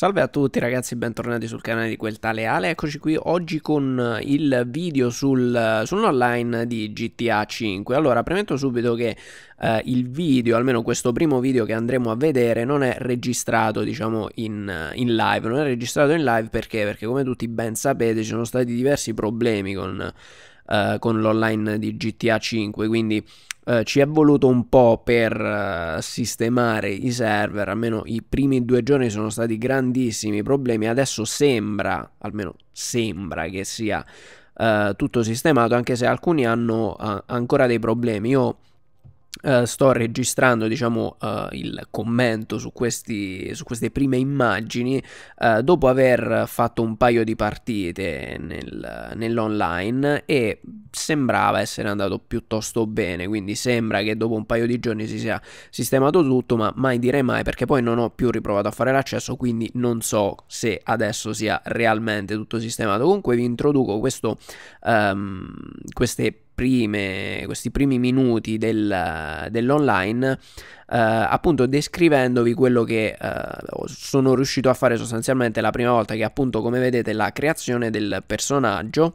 Salve a tutti ragazzi, bentornati sul canale di quel tale Ale, eccoci qui oggi con eh, il video sul, eh, sull'online di GTA 5 Allora, premetto subito che eh, il video, almeno questo primo video che andremo a vedere non è registrato diciamo in, eh, in live Non è registrato in live perché? Perché come tutti ben sapete ci sono stati diversi problemi con eh, con l'online di GTA 5, quindi eh, ci è voluto un po' per eh, sistemare i server, almeno i primi due giorni sono stati grandissimi problemi, adesso sembra, almeno sembra che sia eh, tutto sistemato, anche se alcuni hanno ancora dei problemi. Io Uh, sto registrando diciamo uh, il commento su, questi, su, queste prime immagini uh, dopo aver fatto un paio di partite nel, nell'online e sembrava essere andato piuttosto bene quindi sembra che dopo un paio di giorni si sia sistemato tutto ma mai direi mai perché poi non ho più riprovato a fare l'accesso quindi non so se adesso sia realmente tutto sistemato comunque vi introduco questo, um, queste prime, questi primi minuti del, dell'online, eh, appunto descrivendovi quello che eh, sono riuscito a fare sostanzialmente la prima volta, che appunto come vedete la creazione del personaggio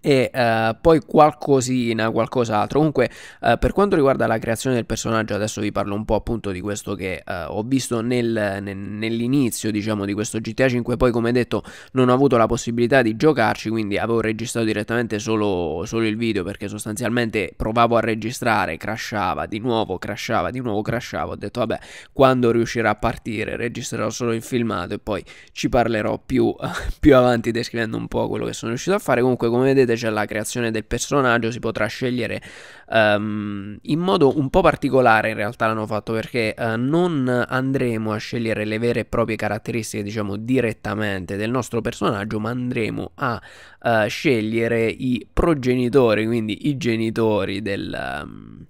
e uh, poi qualcosina, qualcos'altro. Comunque, uh, per quanto riguarda la creazione del personaggio, adesso vi parlo un po' appunto di questo che uh, ho visto nel, nel, nell'inizio, diciamo, di questo GTA 5. Poi, come detto, non ho avuto la possibilità di giocarci, quindi avevo registrato direttamente solo, solo il video perché sostanzialmente provavo a registrare, crashava di nuovo, crashava di nuovo, crashava. Ho detto, vabbè, quando riuscirà a partire, registrerò solo il filmato e poi ci parlerò più, più avanti descrivendo un po' quello che sono riuscito a fare. Comunque, come vedete procedere la creazione del personaggio si potrà scegliere um, in modo un po' particolare in realtà l'hanno fatto perché uh, non andremo a scegliere le vere e proprie caratteristiche diciamo direttamente del nostro personaggio ma andremo a uh, scegliere i progenitori quindi i genitori del... Um,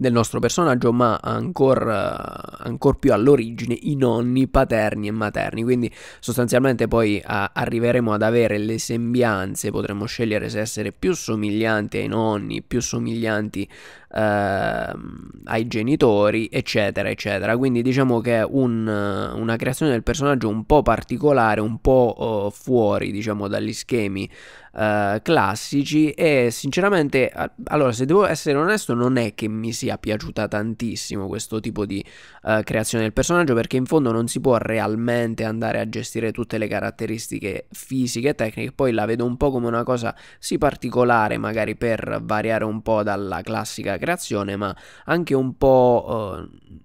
del nostro personaggio, ma ancora, ancora più all'origine i nonni paterni e materni. Quindi sostanzialmente poi a, arriveremo ad avere le sembianze, potremo scegliere se essere più somiglianti ai nonni, più somiglianti ehm, ai genitori, eccetera, eccetera. Quindi diciamo che è un, eh, una creazione del personaggio un po' particolare, un po' eh, fuori, diciamo, dagli schemi eh, classici e sinceramente, allora, se devo essere onesto, non è che mi sia piaciuta tantissimo questo tipo di eh, creazione del personaggio perché in fondo non si può realmente andare a gestire tutte le caratteristiche fisiche e tecniche, poi la vedo un po' come una cosa sì particolare, magari per variare un po' dalla classica creazione, ma anche un po' eh,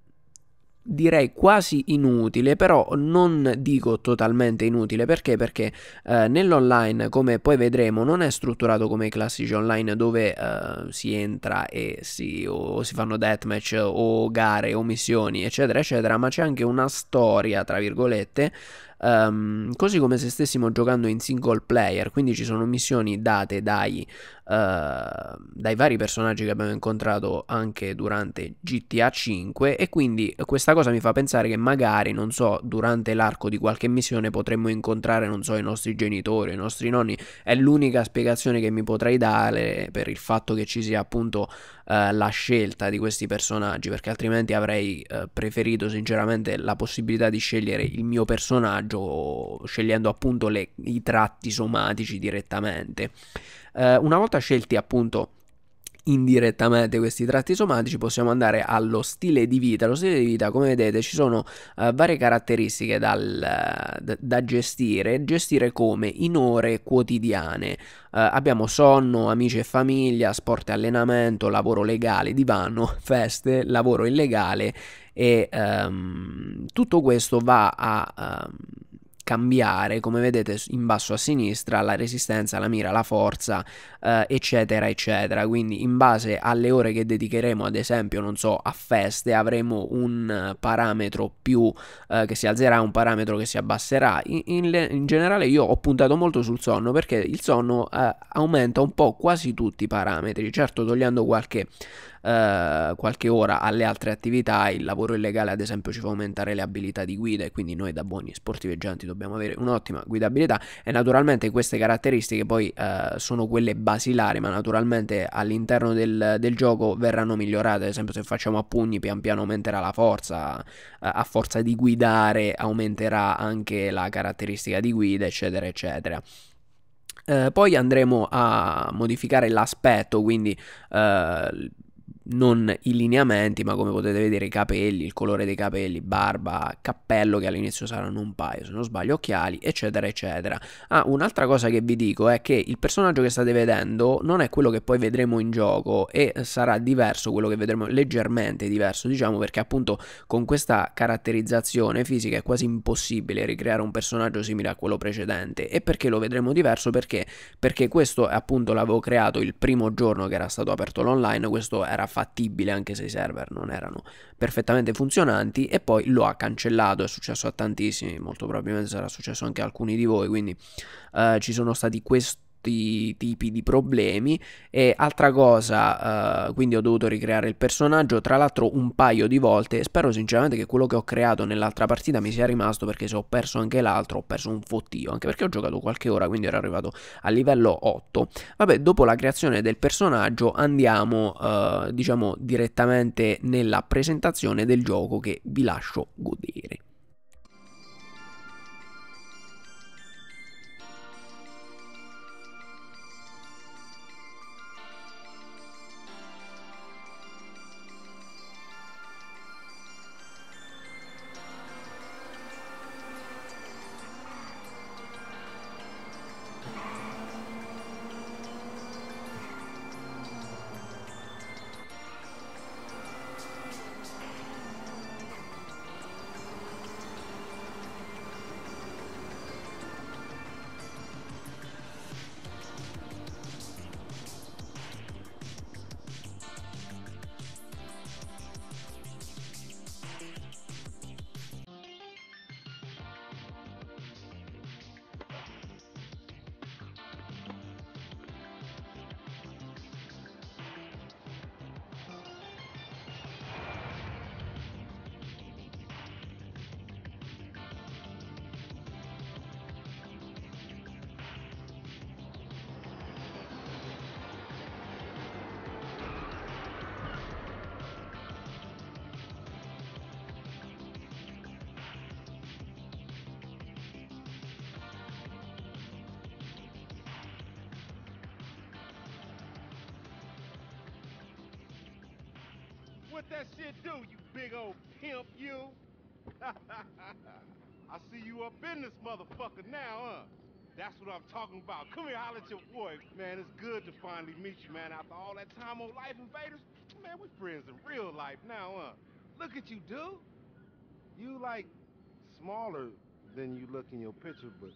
direi quasi inutile, però non dico totalmente inutile perché? Perché eh, nell'online, come poi vedremo, non è strutturato come i classici online dove eh, si entra e si, o si fanno deathmatch o gare o missioni, eccetera, eccetera, ma c'è anche una storia, tra virgolette, um, così come se stessimo giocando in single player, quindi ci sono missioni date dai, uh, dai vari personaggi che abbiamo incontrato anche durante GTA 5 e quindi questa cosa mi fa pensare che magari, non so, durante l'arco di qualche missione potremmo incontrare, non so, i nostri genitori, i nostri nonni, è l'unica spiegazione che mi potrei dare per il fatto che ci sia appunto uh, la scelta di questi personaggi, perché altrimenti avrei uh, preferito sinceramente la possibilità di scegliere il mio personaggio montaggio scegliendo appunto le, i tratti somatici direttamente. Eh, una volta scelti appunto indirettamente questi tratti somatici possiamo andare allo stile di vita lo stile di vita come vedete ci sono uh, varie caratteristiche dal, uh, da gestire gestire come in ore quotidiane uh, abbiamo sonno amici e famiglia sport e allenamento lavoro legale divano feste lavoro illegale e um, tutto questo va a um, cambiare, come vedete in basso a sinistra, la resistenza, la mira, la forza, eh, eccetera, eccetera. Quindi in base alle ore che dedicheremo, ad esempio, non so, a feste, avremo un parametro più eh, che si alzerà, un parametro che si abbasserà. In, in, in, generale io ho puntato molto sul sonno perché il sonno eh, aumenta un po' quasi tutti i parametri, certo togliendo qualche eh, qualche ora alle altre attività, il lavoro illegale ad esempio ci fa aumentare le abilità di guida e quindi noi da buoni sportiveggianti dobbiamo dobbiamo avere un'ottima guidabilità e naturalmente queste caratteristiche poi eh, sono quelle basilari ma naturalmente all'interno del, del, gioco verranno migliorate ad esempio se facciamo a pugni pian piano aumenterà la forza eh, a forza di guidare aumenterà anche la caratteristica di guida eccetera eccetera eh, poi andremo a modificare l'aspetto, quindi eh, non i lineamenti, ma come potete vedere i capelli, il colore dei capelli, barba, cappello che all'inizio saranno un paio, se non sbaglio, occhiali, eccetera, eccetera. Ah, un'altra cosa che vi dico è che il personaggio che state vedendo non è quello che poi vedremo in gioco e sarà diverso quello che vedremo, leggermente diverso, diciamo, perché appunto con questa caratterizzazione fisica è quasi impossibile ricreare un personaggio simile a quello precedente. E perché lo vedremo diverso? Perché? Perché questo appunto l'avevo creato il primo giorno che era stato aperto l'online, questo era fattibile anche se i server non erano perfettamente funzionanti e poi lo ha cancellato, è successo a tantissimi, molto probabilmente sarà successo anche a alcuni di voi, quindi eh, ci sono stati questi tutti tipi di problemi e altra cosa, eh, quindi ho dovuto ricreare il personaggio, tra l'altro un paio di volte, spero sinceramente che quello che ho creato nell'altra partita mi sia rimasto perché se ho perso anche l'altro ho perso un fottio, anche perché ho giocato qualche ora, quindi ero arrivato a livello 8. Vabbè, dopo la creazione del personaggio andiamo eh, diciamo direttamente nella presentazione del gioco che vi lascio godere. what that shit do, you big old pimp, you? I see you up in this motherfucker now, huh? That's what I'm talking about. Come here, holler at your boy. Man, it's good to finally meet you, man. After all that time on Life Invaders, man, we friends in real life now, huh? Look at you, dude. You, like, smaller than you look in your picture, but...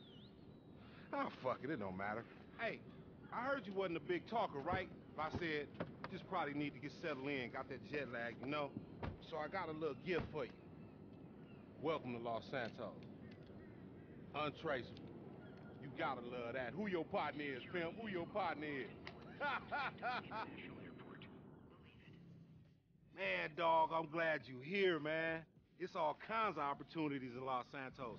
Ah, oh, fuck it, it don't matter. Hey, I heard you wasn't a big talker, right? If I said, just probably need to get settled in. Got that jet lag, you know? So I got a little gift for you. Welcome to Los Santos. Untraceable. You gotta love that. Who your partner is, pimp? Who your partner is? man, dog, I'm glad you here, man. It's all kinds of opportunities in Los Santos.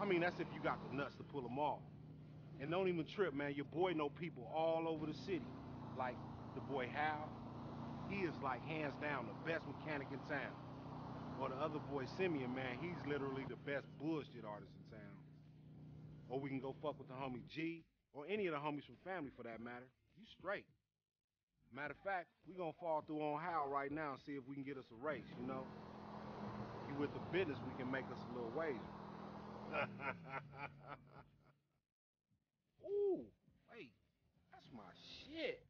I mean, that's if you got the nuts to pull them off. And don't even trip, man. Your boy know people all over the city. Like, the boy Hal, he is like hands down the best mechanic in town. Or the other boy Simeon, man, he's literally the best bullshit artist in town. Or we can go fuck with the homie G, or any of the homies from family for that matter. You straight. Matter of fact, we gonna fall through on Hal right now and see if we can get us a race, you know? You with the business, we can make us a little wager. Ooh, wait, that's my shit.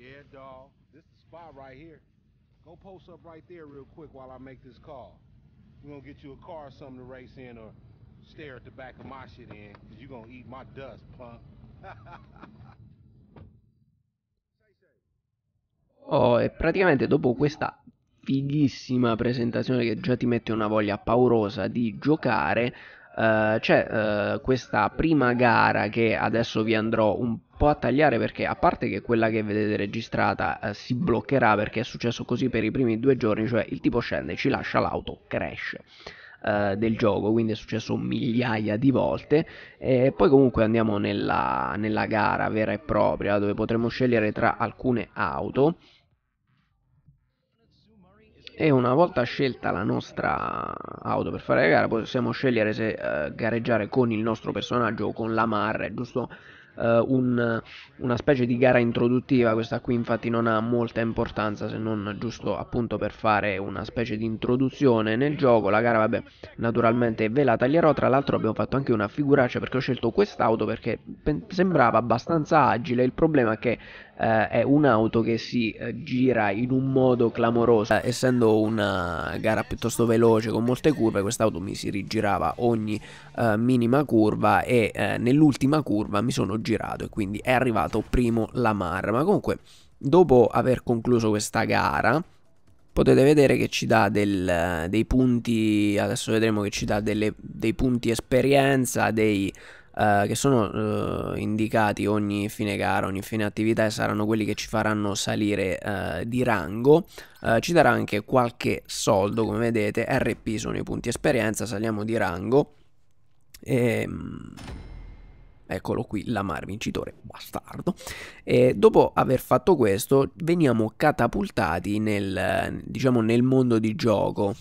Yeah, dawg. This the spot right here. Go post up right there real quick while I make this call. We're gonna get you a car or something to race in or stare at the back of my shit in, cause you gonna eat my dust, punk. oh, e praticamente dopo questa fighissima presentazione che già ti mette una voglia paurosa di giocare, eh, c'è uh, questa prima gara che adesso vi andrò un po' a tagliare perché a parte che quella che vedete registrata uh, si bloccherà perché è successo così per i primi due giorni, cioè il tipo scende, ci lascia l'auto, cresce del gioco, quindi è successo migliaia di volte. E poi comunque andiamo nella, nella gara vera e propria dove potremo scegliere tra alcune auto e una volta scelta la nostra auto per fare la gara possiamo scegliere se eh, gareggiare con il nostro personaggio o con la Mar, è giusto eh, un, una specie di gara introduttiva, questa qui infatti non ha molta importanza se non giusto appunto per fare una specie di introduzione nel gioco, la gara vabbè naturalmente ve la taglierò, tra l'altro abbiamo fatto anche una figuraccia perché ho scelto quest'auto perché sembrava abbastanza agile, il problema è che eh, è un'auto che si eh, gira in un modo clamoroso. Eh, essendo una gara piuttosto veloce con molte curve, quest'auto mi si rigirava ogni eh, minima curva e nell'ultima curva mi sono girato e quindi è arrivato primo la Mar Ma comunque, dopo aver concluso questa gara, potete vedere che ci dà del, dei punti, adesso vedremo che ci dà delle, dei punti esperienza, dei eh, che sono eh, indicati ogni fine gara, ogni fine attività e saranno quelli che ci faranno salire eh, di rango. Eh, ci darà anche qualche soldo, come vedete, RP sono i punti esperienza, saliamo di rango. E, ehm, eccolo qui, Lamar vincitore bastardo. E dopo aver fatto questo, veniamo catapultati nel, diciamo, nel mondo di gioco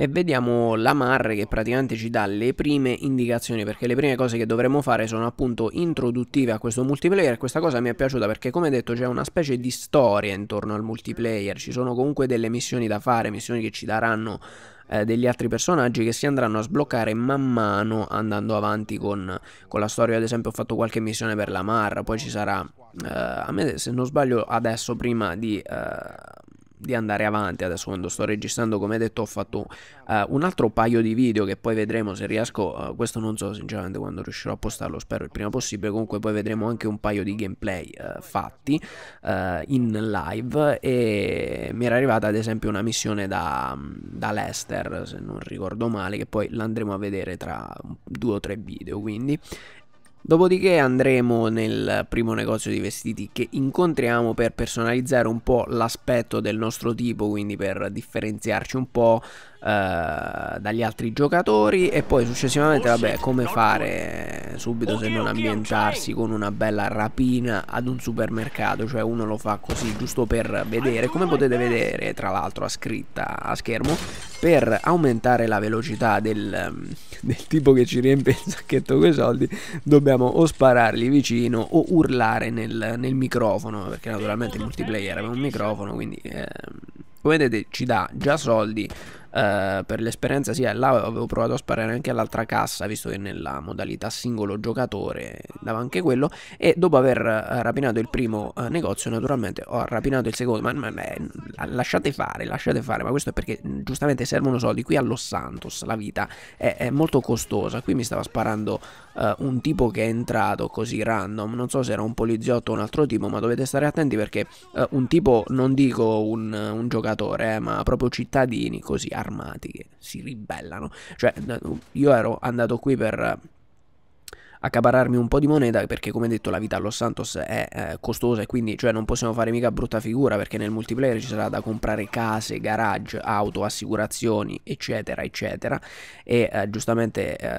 e vediamo la l'amarre che praticamente ci dà le prime indicazioni perché le prime cose che dovremmo fare sono appunto introduttive a questo multiplayer questa cosa mi è piaciuta perché come detto c'è una specie di storia intorno al multiplayer ci sono comunque delle missioni da fare missioni che ci daranno eh, degli altri personaggi che si andranno a sbloccare man mano andando avanti con, con la storia ad esempio ho fatto qualche missione per la Marra poi ci sarà eh, a me se non sbaglio adesso prima di eh, di andare avanti adesso quando sto registrando come detto ho fatto uh, un altro paio di video che poi vedremo se riesco uh, questo non so sinceramente quando riuscirò a postarlo spero il prima possibile comunque poi vedremo anche un paio di gameplay uh, fatti in live e mi era arrivata ad esempio una missione da, da Lester se non ricordo male che poi l'andremo a vedere tra due o tre video quindi Dopodiché andremo nel primo negozio di vestiti che incontriamo per personalizzare un po' l'aspetto del nostro tipo, quindi per differenziarci un po', eh, dagli altri giocatori e poi successivamente vabbè come fare eh, subito se non ambientarsi con una bella rapina ad un supermercato cioè uno lo fa così giusto per vedere come potete vedere tra l'altro a scritta a schermo per aumentare la velocità del, ehm, del tipo che ci riempie il sacchetto con i soldi dobbiamo o sparargli vicino o urlare nel, nel microfono perché naturalmente il multiplayer aveva un microfono quindi eh, come vedete ci dà già soldi eh, per l'esperienza sì, là avevo provato a sparare anche all'altra cassa, visto che nella modalità singolo giocatore dava anche quello, e dopo aver eh, rapinato il primo uh, negozio naturalmente ho rapinato il secondo, ma, ma beh, lasciate fare, lasciate fare, ma questo è perché giustamente servono soldi, qui a Los Santos la vita è, è molto costosa, qui mi stava sparando un tipo che è entrato così random, non so se era un poliziotto o un altro tipo, ma dovete stare attenti perché un tipo, non dico un, un giocatore, eh, ma proprio cittadini così armati che si ribellano. Cioè, io ero andato qui per accaparrarmi un po' di moneta perché come detto la vita a Los Santos è eh, costosa e quindi cioè, non possiamo fare mica brutta figura perché nel multiplayer ci sarà da comprare case, garage, auto, assicurazioni eccetera eccetera e eh, giustamente eh,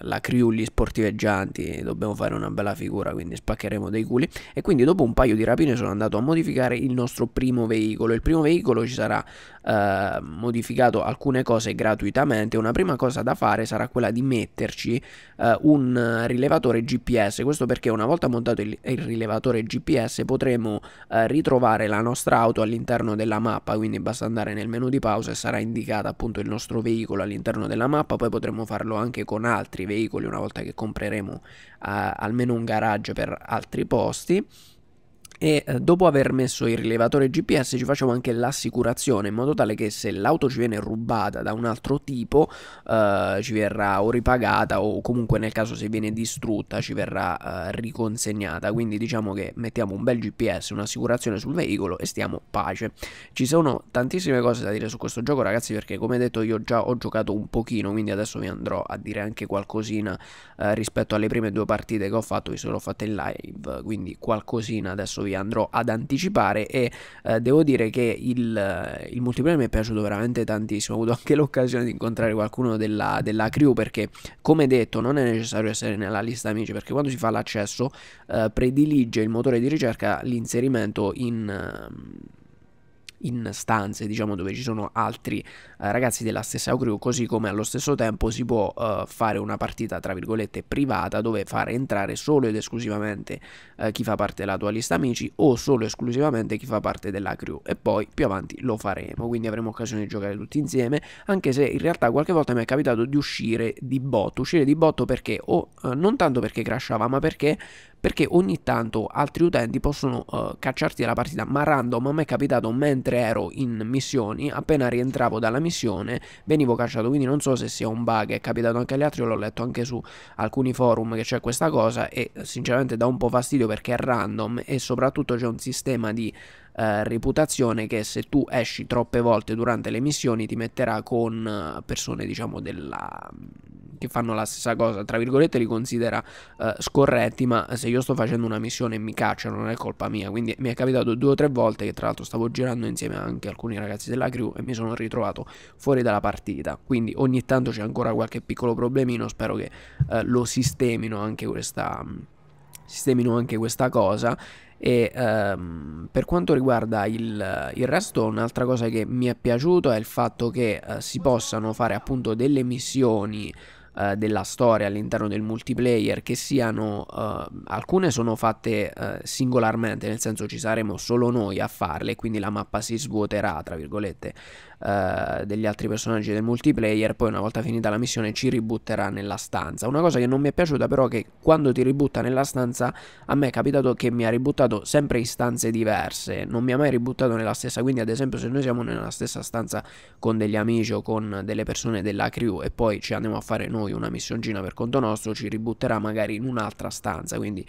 la crew gli sportiveggianti dobbiamo fare una bella figura quindi spaccheremo dei culi e quindi dopo un paio di rapine sono andato a modificare il nostro primo veicolo il primo veicolo ci sarà eh, modificato alcune cose gratuitamente una prima cosa da fare sarà quella di metterci eh, un eh, rilevatore GPS. Questo perché una volta montato il, il rilevatore GPS potremo eh, ritrovare la nostra auto all'interno della mappa, quindi basta andare nel menu di pausa e sarà indicata appunto il nostro veicolo all'interno della mappa, poi potremo farlo anche con altri veicoli una volta che compreremo eh, almeno un garage per altri posti e eh, dopo aver messo il rilevatore GPS ci facciamo anche l'assicurazione in modo tale che se l'auto ci viene rubata da un altro tipo eh, ci verrà o ripagata o comunque nel caso se viene distrutta ci verrà eh, riconsegnata quindi diciamo che mettiamo un bel GPS un'assicurazione sul veicolo e stiamo pace ci sono tantissime cose da dire su questo gioco ragazzi perché come detto io già ho giocato un pochino quindi adesso vi andrò a dire anche qualcosina eh, rispetto alle prime due partite che ho fatto visto che l'ho fatta in live quindi qualcosina adesso vi vi andrò ad anticipare e eh, devo dire che il, eh, il, multiplayer mi è piaciuto veramente tantissimo, ho avuto anche l'occasione di incontrare qualcuno della, della, crew perché come detto non è necessario essere nella lista amici perché quando si fa l'accesso eh, predilige il motore di ricerca l'inserimento in... Ehm, in stanze, diciamo, dove ci sono altri eh, ragazzi della stessa crew, così come allo stesso tempo si può eh, fare una partita, tra virgolette, privata, dove far entrare solo ed esclusivamente eh, chi fa parte della tua lista amici o solo esclusivamente chi fa parte della crew e poi più avanti lo faremo, quindi avremo occasione di giocare tutti insieme, anche se in realtà qualche volta mi è capitato di uscire di botto, uscire di botto perché o eh, non tanto perché crashava, ma perché perché ogni tanto altri utenti possono uh, eh, cacciarti dalla partita, ma random a me è capitato mentre ero in missioni, appena rientravo dalla missione venivo cacciato, quindi non so se sia un bug, è capitato anche agli altri, l'ho letto anche su alcuni forum che c'è questa cosa e sinceramente dà un po' fastidio perché è random e soprattutto c'è un sistema di eh, reputazione che se tu esci troppe volte durante le missioni ti metterà con eh, persone diciamo della che fanno la stessa cosa, tra virgolette li considera uh, scorretti, ma se io sto facendo una missione e mi cacciano non è colpa mia, quindi mi è capitato due o tre volte che tra l'altro stavo girando insieme anche a alcuni ragazzi della crew e mi sono ritrovato fuori dalla partita, quindi ogni tanto c'è ancora qualche piccolo problemino, spero che uh, lo sistemino anche questa... Um, sistemino anche questa cosa e ehm, per quanto riguarda il, il resto, un'altra cosa che mi è piaciuto è il fatto che eh, si possano fare appunto delle missioni eh, della storia all'interno del multiplayer che siano eh, alcune sono fatte eh, singolarmente nel senso ci saremo solo noi a farle quindi la mappa si svuoterà tra virgolette eh, degli altri personaggi del multiplayer poi una volta finita la missione ci ributterà nella stanza una cosa che non mi è piaciuta però è che quando ti ributta nella stanza a me è capitato che mi ha ributtato sempre in stanze diverse non mi ha mai ributtato nella stessa quindi ad esempio se noi siamo nella stessa stanza con degli amici o con delle persone della crew e poi ci andiamo a fare noi noi una missioncina per conto nostro ci ributterà magari in un'altra stanza, quindi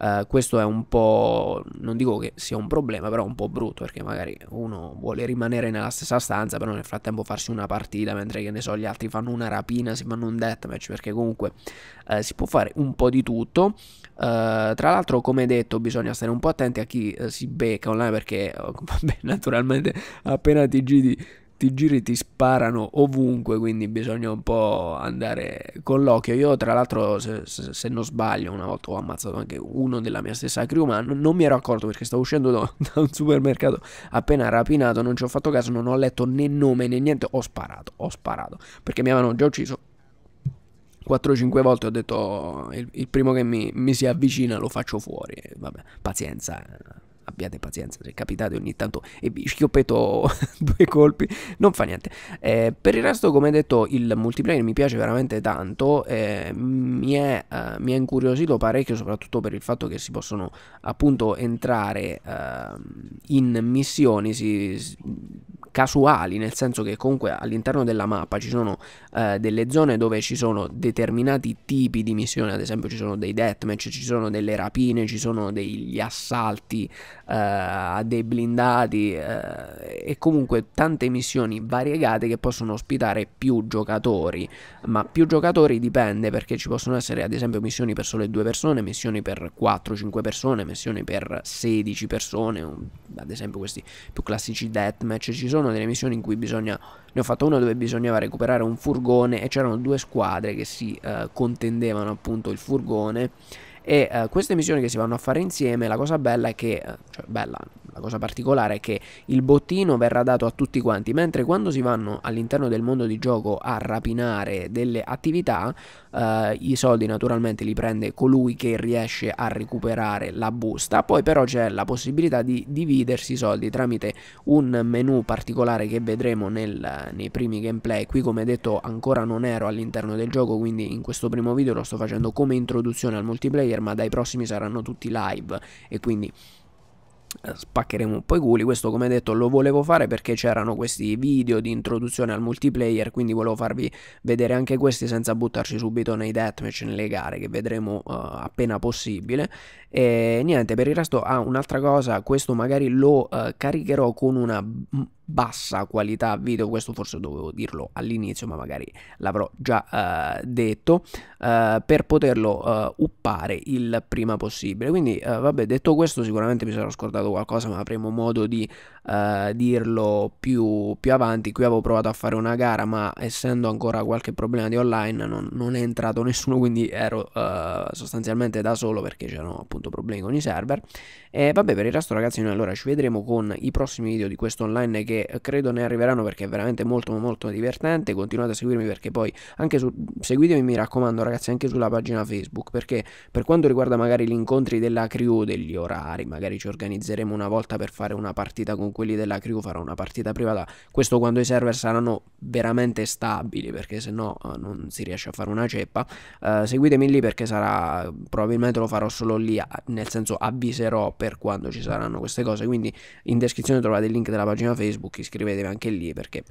eh, questo è un po', non dico che sia un problema, però un po' brutto perché magari uno vuole rimanere nella stessa stanza, però nel frattempo farsi una partita, mentre che ne so gli altri fanno una rapina, si fanno un deathmatch, perché comunque eh, si può fare un po' di tutto. Uh, tra l'altro, come detto, bisogna stare un po' attenti a chi uh, si becca online perché, uh, vabbè, naturalmente appena ti giri sti giri ti sparano ovunque, quindi bisogna un po' andare con l'occhio. Io tra l'altro, se, se, se, non sbaglio, una volta ho ammazzato anche uno della mia stessa crew, ma non, non mi ero accorto perché stavo uscendo da, da, un supermercato appena rapinato, non ci ho fatto caso, non ho letto né nome né niente, ho sparato, ho sparato, perché mi avevano già ucciso 4-5 volte ho detto oh, il, il primo che mi, mi, si avvicina lo faccio fuori, vabbè, pazienza eh abbiate pazienza, se capitate ogni tanto e vi schioppeto due colpi, non fa niente. Eh, per il resto, come detto, il multiplayer mi piace veramente tanto, eh, mi, è, eh, mi, è, incuriosito parecchio, soprattutto per il fatto che si possono appunto entrare ehm, in missioni, si, casuali, nel senso che comunque all'interno della mappa ci sono eh, delle zone dove ci sono determinati tipi di missioni, ad esempio ci sono dei deathmatch, ci sono delle rapine, ci sono degli assalti eh, a dei blindati eh, e comunque tante missioni variegate che possono ospitare più giocatori, ma più giocatori dipende perché ci possono essere ad esempio missioni per sole due persone, missioni per 4-5 persone, missioni per 16 persone, ad esempio questi più classici deathmatch, ci sono una delle missioni in cui bisogna ne ho fatto una dove bisognava recuperare un furgone e c'erano due squadre che si eh, contendevano appunto il furgone e eh, queste missioni che si vanno a fare insieme, la cosa bella è che, eh, cioè bella, la cosa particolare è che il bottino verrà dato a tutti quanti, mentre quando si vanno all'interno del mondo di gioco a rapinare delle attività, eh, i soldi naturalmente li prende colui che riesce a recuperare la busta, poi però c'è la possibilità di dividersi i soldi tramite un menu particolare che vedremo nel, eh, nei primi gameplay, qui come detto ancora non ero all'interno del gioco, quindi in questo primo video lo sto facendo come introduzione al multiplayer, conferma, dai prossimi saranno tutti live e quindi eh, spaccheremo un po' i culi questo come detto lo volevo fare perché c'erano questi video di introduzione al multiplayer quindi volevo farvi vedere anche questi senza buttarci subito nei deathmatch nelle gare che vedremo uh, appena possibile e niente per il resto ah un'altra cosa questo magari lo uh, caricherò con una bassa qualità video, questo forse dovevo dirlo all'inizio ma magari l'avrò già uh, detto, uh, per poterlo uh, uppare il prima possibile. Quindi vabbè, detto questo sicuramente mi sarò scordato qualcosa ma avremo modo di dirlo più, più, avanti. Qui avevo provato a fare una gara ma essendo ancora qualche problema di online non, non è entrato nessuno quindi ero sostanzialmente da solo perché c'erano appunto problemi con i server. E vabbè per il resto ragazzi noi allora ci vedremo con i prossimi video di questo online che eh, credo ne arriveranno perché è veramente molto molto divertente. Continuate a seguirmi perché poi anche su seguitemi mi raccomando ragazzi anche sulla pagina Facebook perché per quanto riguarda magari gli incontri della crew degli orari, magari ci organizzeremo una volta per fare una partita con quelli della crew, farò una partita privata. Questo quando i server saranno veramente stabili perché se no eh, non si riesce a fare una ceppa. Uh, seguitemi lì perché sarà probabilmente lo farò solo lì, nel senso avviserò per quando ci saranno queste cose, quindi in descrizione trovate il link della pagina Facebook Facebook, iscrivetevi anche lì perché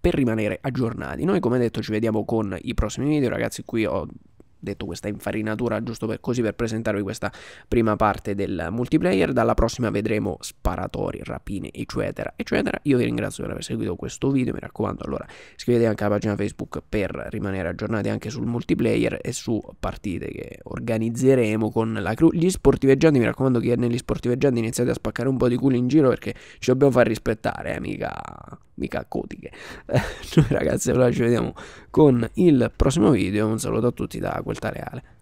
per rimanere aggiornati. Noi come detto ci vediamo con i prossimi video ragazzi, qui ho detto questa infarinatura giusto per così per presentarvi questa prima parte del multiplayer, dalla prossima vedremo sparatori, rapine, eccetera, eccetera. Io vi ringrazio per aver seguito questo video, mi raccomando, allora iscrivetevi anche alla pagina Facebook per rimanere aggiornati anche sul multiplayer e su partite che organizzeremo con la crew. Gli sportiveggianti, mi raccomando chi è negli sportiveggianti iniziate a spaccare un po' di culo in giro perché ci dobbiamo far rispettare, eh, mica mica cotiche. noi ragazzi allora ci vediamo con il prossimo video, un saluto a tutti da Quelta Reale.